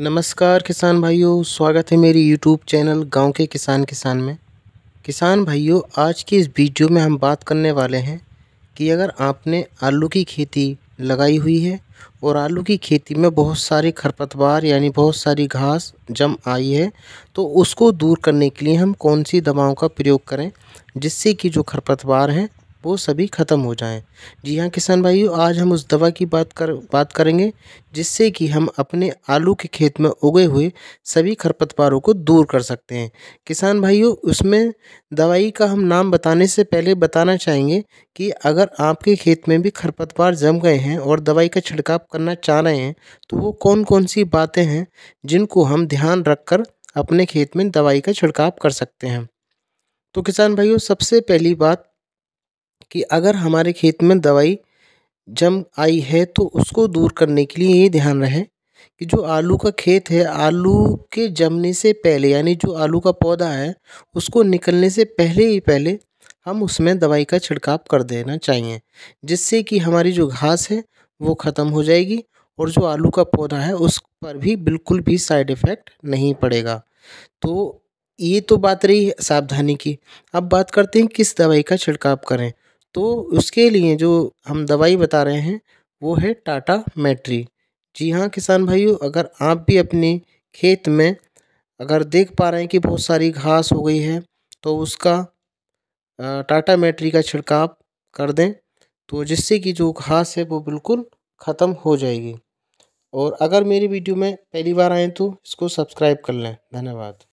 नमस्कार किसान भाइयों स्वागत है मेरी यूट्यूब चैनल गांव के किसान किसान में किसान भाइयों आज की इस वीडियो में हम बात करने वाले हैं कि अगर आपने आलू की खेती लगाई हुई है और आलू की खेती में बहुत सारे खरपतवार यानी बहुत सारी घास जम आई है तो उसको दूर करने के लिए हम कौन सी दवाओं का प्रयोग करें जिससे कि जो खरपतवार हैं वो सभी ख़त्म हो जाएं जी हाँ किसान भाइयों आज हम उस दवा की बात कर बात करेंगे जिससे कि हम अपने आलू के खेत में उगे हुए सभी खरपतवारों को दूर कर सकते हैं किसान भाइयों उसमें दवाई का हम नाम बताने से पहले बताना चाहेंगे कि अगर आपके खेत में भी खरपतवार जम गए हैं और दवाई का छिड़काव करना चाह रहे हैं तो वो कौन कौन सी बातें हैं जिनको हम ध्यान कर अपने खेत में दवाई का छिड़काव कर सकते हैं तो किसान भाइयों सबसे पहली बात कि अगर हमारे खेत में दवाई जम आई है तो उसको दूर करने के लिए ये ध्यान रहे कि जो आलू का खेत है आलू के जमने से पहले यानी जो आलू का पौधा है उसको निकलने से पहले ही पहले हम उसमें दवाई का छिड़काव कर देना चाहिए जिससे कि हमारी जो घास है वो ख़त्म हो जाएगी और जो आलू का पौधा है उस पर भी बिल्कुल भी साइड इफ़ेक्ट नहीं पड़ेगा तो ये तो बात रही सावधानी की अब बात करते हैं किस दवाई का छिड़काव करें तो उसके लिए जो हम दवाई बता रहे हैं वो है टाटा मैट्री जी हाँ किसान भाइयों अगर आप भी अपने खेत में अगर देख पा रहे हैं कि बहुत सारी घास हो गई है तो उसका टाटा मैट्री का छिड़काव कर दें तो जिससे कि जो घास है वो बिल्कुल ख़त्म हो जाएगी और अगर मेरी वीडियो में पहली बार आएँ तो इसको सब्सक्राइब कर लें धन्यवाद